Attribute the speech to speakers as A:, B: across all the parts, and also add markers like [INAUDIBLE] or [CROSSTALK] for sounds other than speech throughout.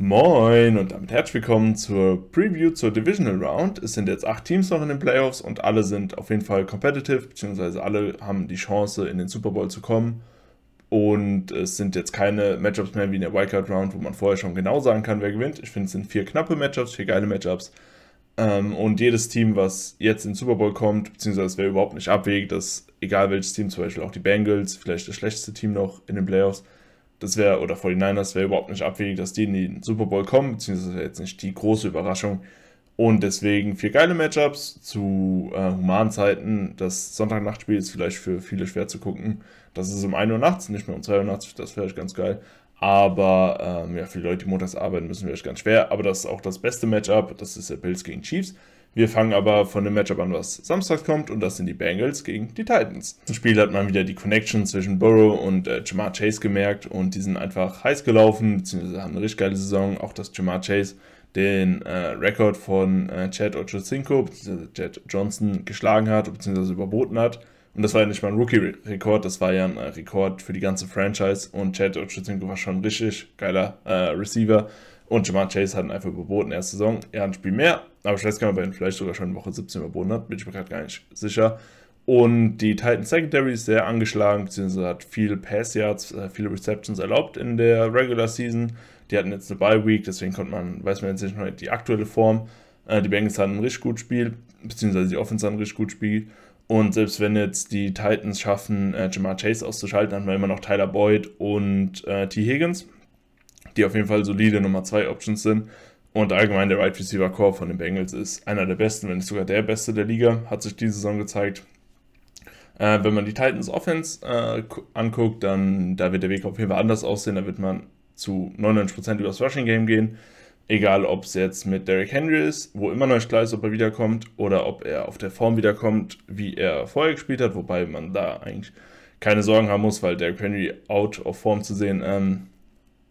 A: Moin und damit herzlich willkommen zur Preview zur Divisional Round. Es sind jetzt acht Teams noch in den Playoffs und alle sind auf jeden Fall competitive, beziehungsweise alle haben die Chance, in den Super Bowl zu kommen. Und es sind jetzt keine Matchups mehr wie in der Wildcard Round, wo man vorher schon genau sagen kann, wer gewinnt. Ich finde, es sind vier knappe Matchups, vier geile Matchups. Ähm, und jedes Team, was jetzt in den Super Bowl kommt, beziehungsweise wer überhaupt nicht abwägt, ist egal welches Team, zum Beispiel auch die Bengals, vielleicht das schlechteste Team noch in den Playoffs, das wäre, oder 49ers wäre überhaupt nicht abwegig, dass die in den Super Bowl kommen, beziehungsweise jetzt nicht die große Überraschung. Und deswegen vier geile Matchups zu äh, humanen Zeiten. Das Sonntagnachtspiel ist vielleicht für viele schwer zu gucken. Das ist um 1 Uhr nachts, nicht mehr um 2 Uhr nachts, das wäre ganz geil. Aber ähm, ja, für die Leute, die montags arbeiten, müssen wir echt ganz schwer. Aber das ist auch das beste Matchup. Das ist der Bills gegen Chiefs. Wir fangen aber von dem Matchup an, was Samstag kommt, und das sind die Bengals gegen die Titans. Zum Spiel hat man wieder die Connection zwischen Burrow und äh, Jamar Chase gemerkt und die sind einfach heiß gelaufen, beziehungsweise haben eine richtig geile Saison. Auch dass Jamar Chase den äh, Rekord von äh, Chad Ochocinco, beziehungsweise Chad Johnson, geschlagen hat, beziehungsweise überboten hat. Und das war ja nicht mal ein Rookie-Rekord, das war ja ein äh, Rekord für die ganze Franchise. Und Chad Ochocinco war schon ein richtig geiler äh, Receiver. Und Jamar Chase hat ihn einfach überboten. Erste Saison, er hat ein Spiel mehr, aber ich weiß gar nicht, ob er ihn vielleicht sogar schon in Woche 17 überboten hat. Bin ich mir gerade gar nicht sicher. Und die Titan Secondary ist sehr angeschlagen, beziehungsweise hat viel Pass Yards, äh, viele Receptions erlaubt in der Regular Season. Die hatten jetzt eine Bye Week, deswegen konnte man, weiß man jetzt nicht mehr die aktuelle Form. Äh, die Bengals hatten ein richtig gutes Spiel, beziehungsweise die Offense hatten ein richtig gutes Spiel. Und selbst wenn jetzt die Titans schaffen, äh, Jamar Chase auszuschalten, haben wir immer noch Tyler Boyd und T. Higgins die auf jeden Fall solide Nummer 2 Options sind. Und allgemein der right Receiver Core von den Bengals ist einer der besten, wenn nicht sogar der beste der Liga, hat sich diese Saison gezeigt. Äh, wenn man die Titans Offense äh, anguckt, dann da wird der Weg auf jeden Fall anders aussehen. Da wird man zu 99% über das Rushing Game gehen. Egal, ob es jetzt mit Derrick Henry ist, wo immer noch nicht klar ist, ob er wiederkommt, oder ob er auf der Form wiederkommt, wie er vorher gespielt hat, wobei man da eigentlich keine Sorgen haben muss, weil Derrick Henry out of Form zu sehen ähm,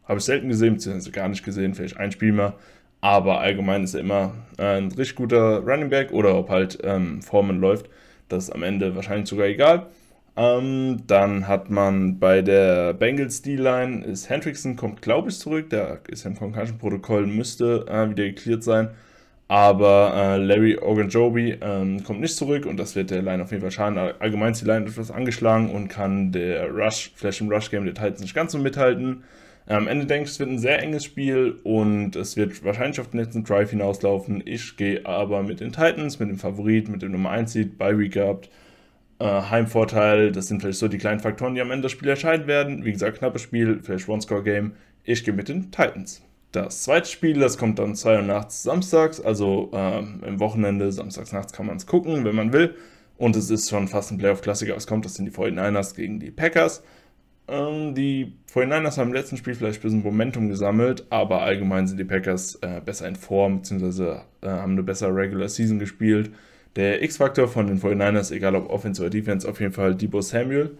A: habe ich selten gesehen, beziehungsweise gar nicht gesehen, vielleicht ein Spiel mal. Aber allgemein ist er immer äh, ein richtig guter Running Back oder ob halt ähm, Foreman läuft. Das ist am Ende wahrscheinlich sogar egal. Ähm, dann hat man bei der Bengals D-Line ist Hendrickson, kommt glaube ich zurück. Der ist im Concussion-Protokoll, müsste äh, wieder geklärt sein. Aber äh, Larry Ogunjobi ähm, kommt nicht zurück und das wird der Line auf jeden Fall schaden. Allgemein ist die Line etwas angeschlagen und kann der Rush, vielleicht im Rush-Game der Titans nicht ganz so mithalten. Am Ende denke ich, es wird ein sehr enges Spiel und es wird wahrscheinlich auf den letzten Drive hinauslaufen. Ich gehe aber mit den Titans, mit dem Favorit, mit dem Nummer 1 Seed, bei Week gehabt. Äh, Heimvorteil, das sind vielleicht so die kleinen Faktoren, die am Ende des Spiels erscheinen werden. Wie gesagt, knappes Spiel, vielleicht One-Score-Game. Ich gehe mit den Titans. Das zweite Spiel, das kommt dann 2 Uhr nachts samstags, also äh, im Wochenende, samstags nachts kann man es gucken, wenn man will. Und es ist schon fast ein Playoff-Klassiker, was kommt, das sind die 49ers gegen die Packers. Ähm, die 49ers haben im letzten Spiel vielleicht ein bisschen Momentum gesammelt, aber allgemein sind die Packers äh, besser in Form, beziehungsweise äh, haben eine bessere Regular Season gespielt. Der X-Faktor von den 49ers, egal ob Offense oder Defense, auf jeden Fall Debo Samuel.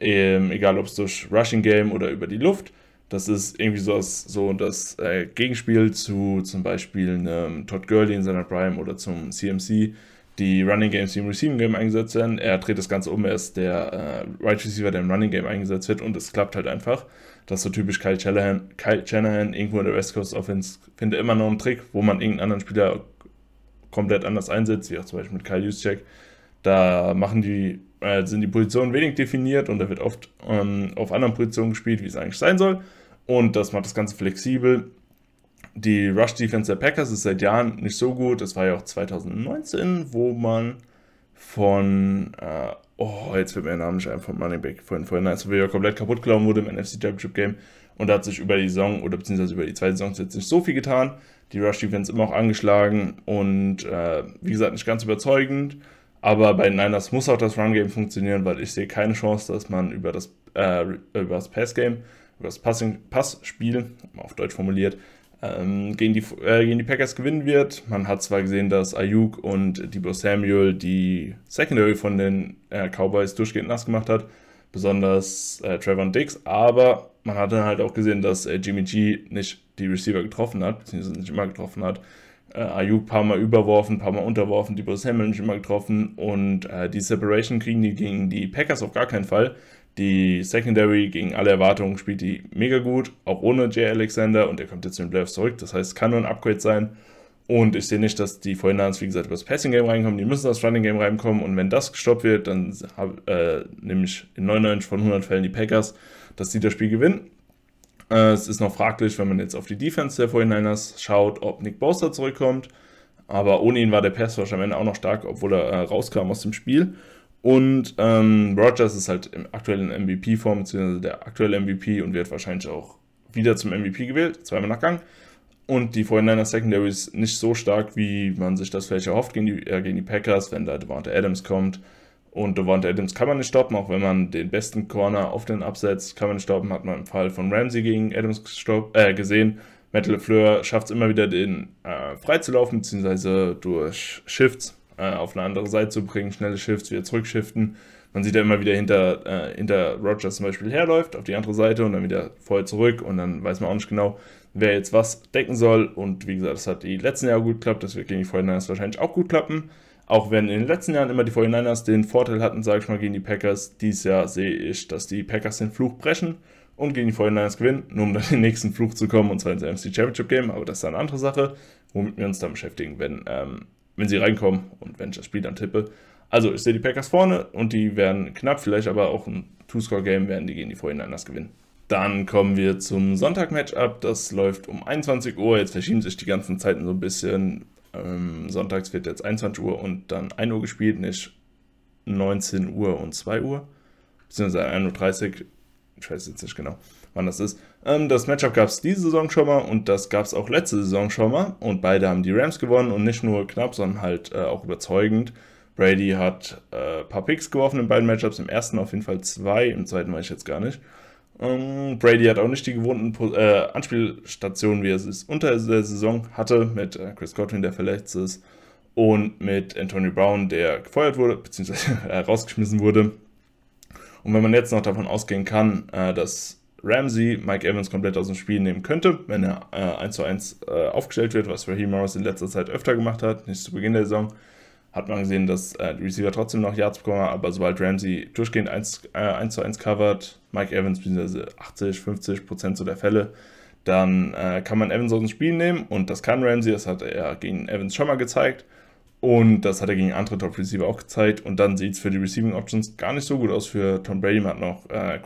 A: Ähm, egal ob es durch Rushing Game oder über die Luft. Das ist irgendwie so, so das äh, Gegenspiel zu zum Beispiel einem Todd Gurley in seiner Prime oder zum CMC die Running Games, die im Receiving Game eingesetzt werden. Er dreht das Ganze um, er ist der äh, Right Receiver, der im Running Game eingesetzt wird und es klappt halt einfach. Das ist so typisch Kyle Shanahan, Kyle Shanahan irgendwo in der West Coast Offense. Finde immer noch einen Trick, wo man irgendeinen anderen Spieler komplett anders einsetzt, wie auch zum Beispiel mit Kyle Juszczyk. Da machen die, äh, sind die Positionen wenig definiert und da wird oft ähm, auf anderen Positionen gespielt, wie es eigentlich sein soll. Und das macht das Ganze flexibel die Rush Defense der Packers ist seit Jahren nicht so gut. Das war ja auch 2019, wo man von, äh, oh, jetzt wird mir der Name nicht ein, von Running Back vorhin, vorhin, als wir ja komplett kaputt gelaufen wurde im NFC Championship Game. Und da hat sich über die Saison oder beziehungsweise über die zwei Saisons jetzt nicht so viel getan. Die Rush Defense immer auch angeschlagen und äh, wie gesagt nicht ganz überzeugend. Aber bei Niners muss auch das Run Game funktionieren, weil ich sehe keine Chance, dass man über das, äh, über das Pass Game, über das Passing, Passspiel, auf Deutsch formuliert, ähm, gegen, die, äh, gegen die Packers gewinnen wird. Man hat zwar gesehen, dass Ayuk und Debo Samuel die Secondary von den äh, Cowboys durchgehend nass gemacht hat, besonders äh, Trevor Dix, aber man hat dann halt auch gesehen, dass äh, Jimmy G nicht die Receiver getroffen hat, beziehungsweise nicht immer getroffen hat. Äh, Ayuk ein paar Mal überworfen, ein paar Mal unterworfen, Debo Samuel nicht immer getroffen und äh, die Separation kriegen die gegen die Packers auf gar keinen Fall. Die Secondary gegen alle Erwartungen spielt die mega gut, auch ohne Jay Alexander und er kommt jetzt zu den Playoffs zurück. Das heißt, es kann nur ein Upgrade sein. Und ich sehe nicht, dass die Fortinanders, wie gesagt, über das Passing Game reinkommen. Die müssen das Running Game reinkommen. Und wenn das gestoppt wird, dann äh, nehme ich in 99 von 100 Fällen die Packers, dass sie das Spiel gewinnen. Äh, es ist noch fraglich, wenn man jetzt auf die Defense der Vorhineiners schaut, ob Nick Bosa zurückkommt. Aber ohne ihn war der Passwatch am Ende auch noch stark, obwohl er äh, rauskam aus dem Spiel. Und ähm, Rogers ist halt im aktuellen MVP-Form, beziehungsweise der aktuelle MVP und wird wahrscheinlich auch wieder zum MVP gewählt, zweimal nach Gang. Und die 49er Secondary ist nicht so stark, wie man sich das vielleicht erhofft gegen die, äh, gegen die Packers, wenn da Devonta Adams kommt. Und Devonta Adams kann man nicht stoppen, auch wenn man den besten Corner auf den absetzt, kann man nicht stoppen. Hat man im Fall von Ramsey gegen Adams äh, gesehen. Metal Fleur schafft es immer wieder, den äh, freizulaufen, beziehungsweise durch Shifts äh, auf eine andere Seite zu bringen, schnelle Shifts, wieder zurückschiften. Man sieht ja immer wieder hinter, äh, hinter Rogers zum Beispiel herläuft, auf die andere Seite und dann wieder vorher zurück und dann weiß man auch nicht genau, wer jetzt was decken soll. Und wie gesagt, das hat die letzten Jahre gut geklappt, das wird gegen die 49ers wahrscheinlich auch gut klappen. Auch wenn in den letzten Jahren immer die 49ers den Vorteil hatten, sage ich mal, gegen die Packers, dieses Jahr sehe ich, dass die Packers den Fluch brechen und gegen die 49ers gewinnen, nur um dann in den nächsten Fluch zu kommen, und zwar ins MC Championship Game, aber das ist eine andere Sache, womit wir uns dann beschäftigen wenn Ähm, wenn sie reinkommen und wenn ich das Spiel dann tippe. Also ich sehe die Packers vorne und die werden knapp, vielleicht aber auch ein Two-Score-Game werden die gegen die vorhin anders gewinnen. Dann kommen wir zum Sonntag-Matchup. Das läuft um 21 Uhr. Jetzt verschieben sich die ganzen Zeiten so ein bisschen. Ähm, sonntags wird jetzt 21 Uhr und dann 1 Uhr gespielt, nicht 19 Uhr und 2 Uhr. Beziehungsweise 1.30 Uhr. Ich weiß jetzt nicht genau wann das ist. Ähm, das Matchup gab es diese Saison schon mal und das gab es auch letzte Saison schon mal. Und beide haben die Rams gewonnen und nicht nur knapp, sondern halt äh, auch überzeugend. Brady hat ein äh, paar Picks geworfen in beiden Matchups. Im ersten auf jeden Fall zwei, im zweiten weiß ich jetzt gar nicht. Ähm, Brady hat auch nicht die gewohnten po äh, Anspielstationen, wie er es unter der Saison hatte, mit äh, Chris Godwin, der verletzt ist, und mit Anthony Brown, der gefeuert wurde, beziehungsweise [LAUGHS] äh, rausgeschmissen wurde. Und wenn man jetzt noch davon ausgehen kann, äh, dass Ramsey Mike Evans komplett aus dem Spiel nehmen könnte, wenn er äh, 1 zu 1 äh, aufgestellt wird, was Raheem Morris in letzter Zeit öfter gemacht hat, nicht zu Beginn der Saison. Hat man gesehen, dass äh, die Receiver trotzdem noch Yards bekommen, aber sobald Ramsey durchgehend 1, äh, 1 zu 1 covert, Mike Evans bzw. 80, 50 Prozent so der Fälle, dann äh, kann man Evans aus dem Spiel nehmen und das kann Ramsey, das hat er gegen Evans schon mal gezeigt. Und das hat er gegen andere Top-Receiver auch gezeigt. Und dann sieht es für die Receiving Options gar nicht so gut aus für Tom Brady. Man hat noch äh,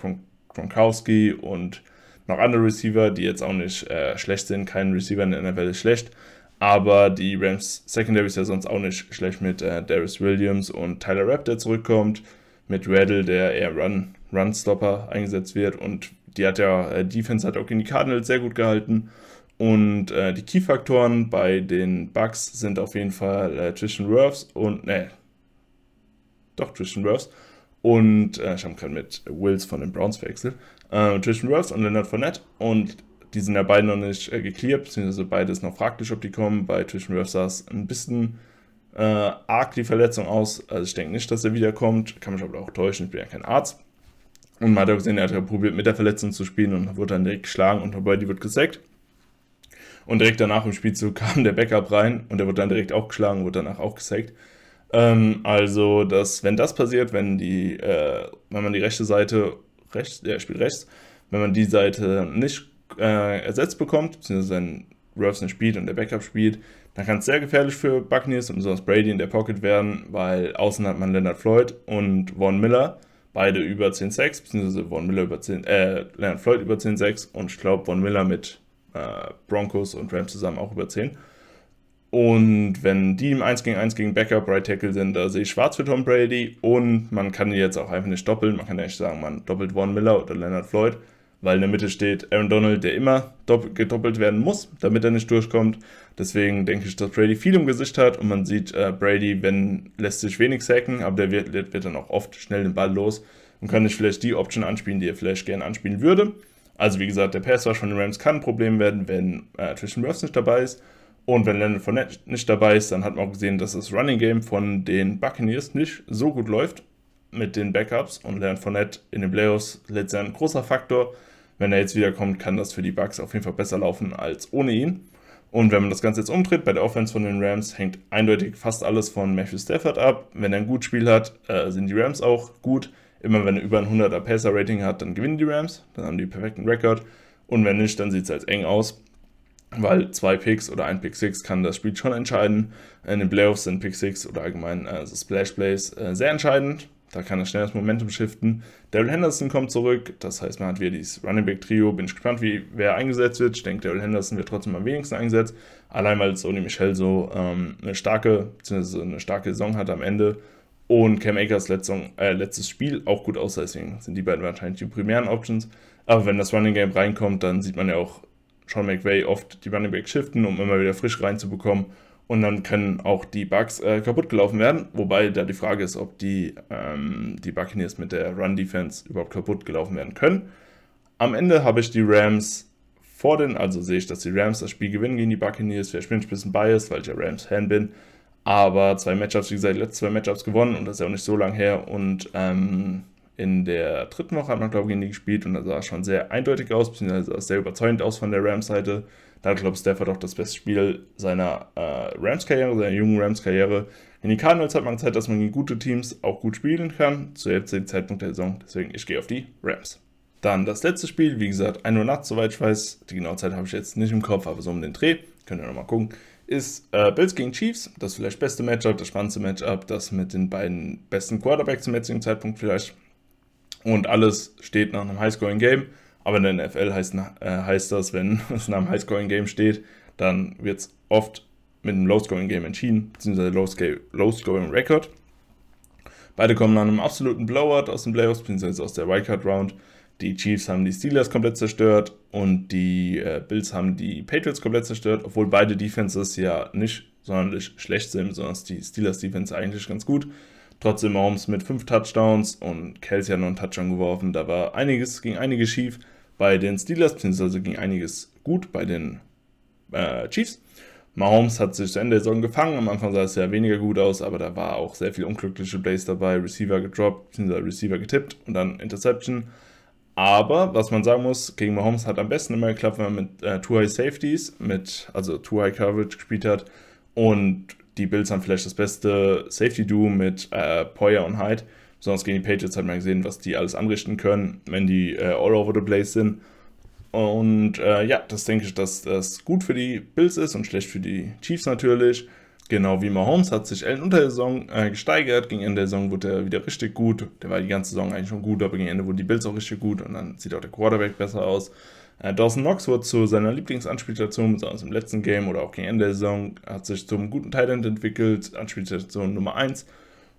A: Gronkowski und noch andere Receiver, die jetzt auch nicht äh, schlecht sind. Kein Receiver in der NFL ist schlecht. Aber die Rams Secondary ist ja sonst auch nicht schlecht mit äh, Darius Williams und Tyler Rapp, der zurückkommt. Mit Raddle, der eher Run, Run-Stopper eingesetzt wird. Und die hat ja, äh, Defense hat auch gegen die Cardinals sehr gut gehalten. Und äh, die Key-Faktoren bei den Bugs sind auf jeden Fall äh, Tristan Wirfs und, ne, doch Tristan Wirfs und äh, ich habe gerade mit Wills von den Browns verwechselt, äh, Tristan Wirfs und Leonard Fournette und die sind ja beide noch nicht äh, geklärt, beziehungsweise beide ist noch fraglich, ob die kommen. Bei Tristan Wirfs sah es ein bisschen äh, arg die Verletzung aus, also ich denke nicht, dass er wiederkommt, kann mich aber auch täuschen, ich bin ja kein Arzt. Und man hat ja gesehen, er hat ja probiert, mit der Verletzung zu spielen und wurde dann direkt geschlagen und dabei die wird gesackt. Und direkt danach im Spielzug [LAUGHS] kam der Backup rein und der wurde dann direkt auch geschlagen, und wurde danach auch gesackt. Ähm, also, dass, wenn das passiert, wenn die, äh, wenn man die rechte Seite rechts, er ja, spielt rechts, wenn man die Seite nicht äh, ersetzt bekommt, beziehungsweise wenn Ralphson spielt und der Backup spielt, dann kann es sehr gefährlich für Buccaneers und besonders Brady in der Pocket werden, weil außen hat man Leonard Floyd und Von Miller, beide über 10 Sacks, beziehungsweise Von Miller über 10, äh, Leonard Floyd über 10 Sacks und ich glaube Von Miller mit äh, Broncos und Rams zusammen auch über 10. Und wenn die im 1 gegen 1 gegen Backup Right Tackle sind, da sehe ich schwarz für Tom Brady. Und man kann die jetzt auch einfach nicht doppeln. Man kann ja echt sagen, man doppelt Warren Miller oder Leonard Floyd, weil in der Mitte steht Aaron Donald, der immer gedoppelt werden muss, damit er nicht durchkommt. Deswegen denke ich, dass Brady viel im Gesicht hat und man sieht, äh, Brady, wenn, lässt sich wenig sacken, aber der wird, wird dann auch oft schnell den Ball los und kann nicht vielleicht die Option anspielen, die er vielleicht gerne anspielen würde. Also wie gesagt, der Pass Rush von den Rams kann ein Problem werden, wenn äh, Tristan Wirfs nicht dabei ist. Und wenn Leonard Fournette nicht dabei ist, dann hat man auch gesehen, dass das Running Game von den Buccaneers nicht so gut läuft mit den Backups. Und Leonard Fournette in den Playoffs letztendlich ein großer Faktor. Wenn er jetzt wiederkommt, kann das für die Bucks auf jeden Fall besser laufen als ohne ihn. Und wenn man das Ganze jetzt umtritt, bei der Offense von den Rams hängt eindeutig fast alles von Matthew Stafford ab. Wenn er ein gutes Spiel hat, äh, sind die Rams auch gut. Immer wenn er über ein 100er Passer-Rating hat, dann gewinnen die Rams. Dann haben die perfekten Rekord. Und wenn nicht, dann sieht es halt eng aus weil zwei Picks oder ein Pick 6 kann das Spiel schon entscheiden. In den Playoffs sind Pick 6 oder allgemein also Splash Plays äh, sehr entscheidend. Da kann er schnell das Momentum shiften. Daryl Henderson kommt zurück, das heißt, man hat wieder dieses Running Back Trio. Bin ich gespannt, wie wer eingesetzt wird. Ich denke, Daryl Henderson wird trotzdem am wenigsten eingesetzt. Allein weil Sony Michel so ähm, eine starke, beziehungsweise eine starke Saison hat am Ende. Und Cam Akers Letzung, äh, letztes Spiel auch gut aussah, deswegen sind die beiden wahrscheinlich die primären Options. Aber wenn das Running Game reinkommt, dann sieht man ja auch Sean McVay oft die Running Backs shiften, um immer wieder frisch reinzubekommen. Und dann können auch die Bugs äh, kaputt gelaufen werden. Wobei da die Frage ist, ob die, ähm, die Buccaneers mit der Run-Defense überhaupt kaputt gelaufen werden können. Am Ende habe ich die Rams vor den, also sehe ich, dass die Rams das Spiel gewinnen gegen die Buccaneers. Vielleicht bin ich ein bisschen biased, weil ich ja Rams-Fan bin. Aber zwei Matchups, wie gesagt, letzte zwei Matchups gewonnen und das ist ja auch nicht so lang her. Und ähm, in der dritten Woche hat man, glaube ich, gegen die gespielt und da sah es schon sehr eindeutig aus, beziehungsweise sah es sehr überzeugend aus von der Rams-Seite. Da hat, glaube ich, Stafford auch das beste Spiel seiner äh, Rams-Karriere, seiner jungen Rams-Karriere. In die Cardinals hat man Zeit, dass man gegen gute Teams auch gut spielen kann, zu jetzigen Zeitpunkt der Saison. Deswegen, ich gehe auf die Rams. Dann das letzte Spiel, wie gesagt, 1 Uhr nachts, soweit ich weiß. Die genaue Zeit habe ich jetzt nicht im Kopf, aber so um den Dreh. Könnt ihr nochmal gucken ist äh, Bills gegen Chiefs, das vielleicht beste Matchup, das spannendste Matchup, das mit den beiden besten Quarterbacks zum jetzigen Zeitpunkt vielleicht. Und alles steht nach einem Highscoring-Game. Aber in der NFL heißt, äh, heißt das, wenn [LAUGHS] es nach einem Highscoring-Game steht, dann wird es oft mit einem Low-Scoring-Game entschieden, beziehungsweise Low-Scoring-Record. Beide kommen nach einem absoluten Blowout aus dem Playoffs, beziehungsweise aus der Wildcard-Round. Die Chiefs haben die Steelers komplett zerstört und die äh, Bills haben die Patriots komplett zerstört, obwohl beide Defenses ja nicht sonderlich schlecht sind, sondern die Steelers Defense eigentlich ganz gut. Trotzdem Mahomes mit fünf Touchdowns und Kelsey hat noch einen Touchdown geworfen. Da war einiges, ging einiges schief bei den Steelers, beziehungsweise ging einiges gut bei den äh, Chiefs. Mahomes hat sich zu Ende der Saison gefangen. Am Anfang sah es ja weniger gut aus, aber da war auch sehr viel unglückliche Plays dabei. Receiver gedroppt, beziehungsweise Receiver getippt und dann Interception. Aber was man sagen muss, gegen Mahomes hat am besten immer geklappt, wenn man mit äh, Two High Safeties, mit, also Too High Coverage gespielt hat und die Bills haben vielleicht das beste Safety-Duo mit äh, Poyer und Hyde. Besonders gegen die Patriots hat man gesehen, was die alles anrichten können, wenn die äh, all over the place sind. Und äh, ja, das denke ich, dass das gut für die Bills ist und schlecht für die Chiefs natürlich. Genau wie Mahomes hat sich Allen unter der Saison äh, gesteigert. Gegen Ende der Saison wurde er wieder richtig gut. Der war die ganze Saison eigentlich schon gut, aber gegen Ende wurden die Bills auch richtig gut und dann sieht auch der Quarterback besser aus. Äh, Dawson Knox wurde zu seiner Lieblingsanspielstation, besonders im letzten Game oder auch gegen Ende der Saison, hat sich zum guten Thailand entwickelt, Anspielstation Nummer 1.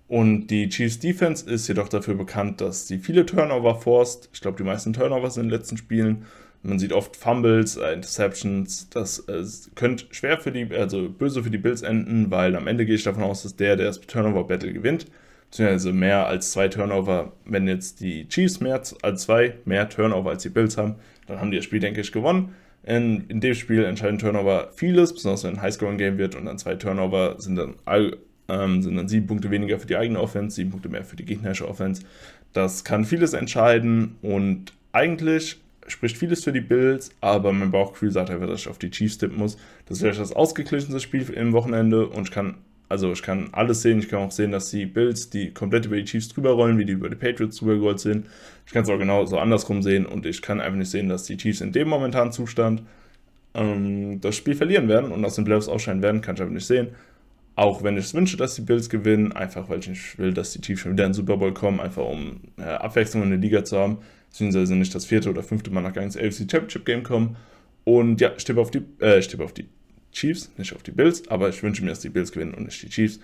A: Und die Chiefs Defense ist jedoch dafür bekannt, dass sie viele Turnover forst. Ich glaube, die meisten Turnovers in den letzten Spielen. Man sieht oft Fumbles, äh, Interceptions. Das äh, könnte schwer für die, also böse für die Bills enden, weil am Ende gehe ich davon aus, dass der, der das Turnover-Battle gewinnt, beziehungsweise mehr als zwei Turnover, wenn jetzt die Chiefs mehr als zwei mehr Turnover als die Bills haben, dann haben die das Spiel, denke ich, gewonnen. In, in dem Spiel entscheiden Turnover vieles, besonders wenn ein Highscoring-Game wird und dann zwei Turnover sind dann, ähm, sind dann sieben Punkte weniger für die eigene Offense, sieben Punkte mehr für die gegnerische Offense. Das kann vieles entscheiden und eigentlich spricht vieles für die Bills, aber mein Bauchgefühl sagt einfach, dass ich auf die Chiefs tippen muss. Das wäre das ausgeglichenste Spiel im Wochenende und ich kann also ich kann alles sehen. Ich kann auch sehen, dass die Bills, die komplett über die Chiefs drüber rollen, wie die über die Patriots drüber gerollt sind. Ich kann es auch genau so andersrum sehen und ich kann einfach nicht sehen, dass die Chiefs in dem momentanen Zustand ähm, das Spiel verlieren werden und aus den Playoffs ausscheiden werden, kann ich einfach nicht sehen. Auch wenn ich es wünsche, dass die Bills gewinnen, einfach weil ich nicht will, dass die Chiefs schon wieder in den Super Bowl kommen, einfach um äh, Abwechslung in der Liga zu haben, beziehungsweise nicht das vierte oder fünfte Mal nach ganz AFC Championship Game kommen. Und ja, ich tippe auf die, äh, ich tippe auf die, Chiefs, nicht auf die Bills, aber ich wünsche mir, dass die Bills gewinnen und nicht die Chiefs.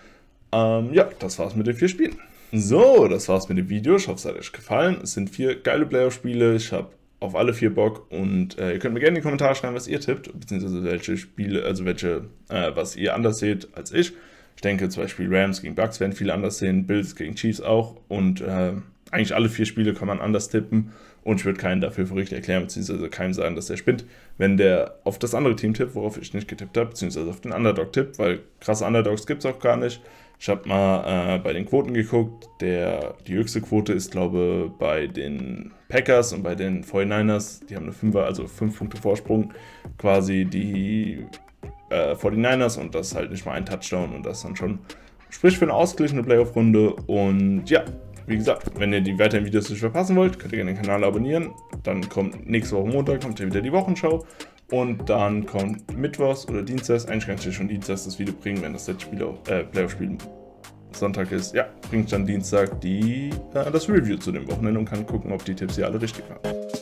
A: Ähm, ja, das war's mit den vier Spielen. So, das war's mit dem Video. Ich hoffe, es hat euch gefallen. Es sind vier geile Playoff-Spiele. Ich habe auf alle vier Bock und äh, ihr könnt mir gerne in die Kommentare schreiben, was ihr tippt, beziehungsweise welche Spiele, also welche, äh, was ihr anders seht als ich. Ich denke zum Beispiel Rams gegen Bucks werden viele anders sehen, Bills gegen Chiefs auch und äh, eigentlich alle vier Spiele kann man anders tippen. Und ich würde keinen dafür verrückt erklären, beziehungsweise keinem sagen, dass er spinnt, wenn der auf das andere Team tippt, worauf ich nicht getippt habe, beziehungsweise auf den Underdog tippt, weil krasse Underdogs gibt es auch gar nicht. Ich habe mal äh, bei den Quoten geguckt. Der, die höchste Quote ist, glaube ich, bei den Packers und bei den 49ers. Die haben eine 5 also 5 Punkte Vorsprung. Quasi die äh, 49ers und das ist halt nicht mal ein Touchdown und das dann schon. spricht für eine ausgeglichene Playoff-Runde und ja, wie gesagt, wenn ihr die weiteren Videos nicht verpassen wollt, könnt ihr gerne den Kanal abonnieren. Dann kommt nächste Woche Montag, kommt ja wieder die Wochenschau. Und dann kommt Mittwochs oder Dienstags, eigentlich kann ich schon Dienstags das Video bringen, wenn das Playoff-Spiel äh, Playoff Sonntag ist. Ja, bringt dann Dienstag die, äh, das Review zu dem Wochenende und kann gucken, ob die Tipps hier alle richtig waren.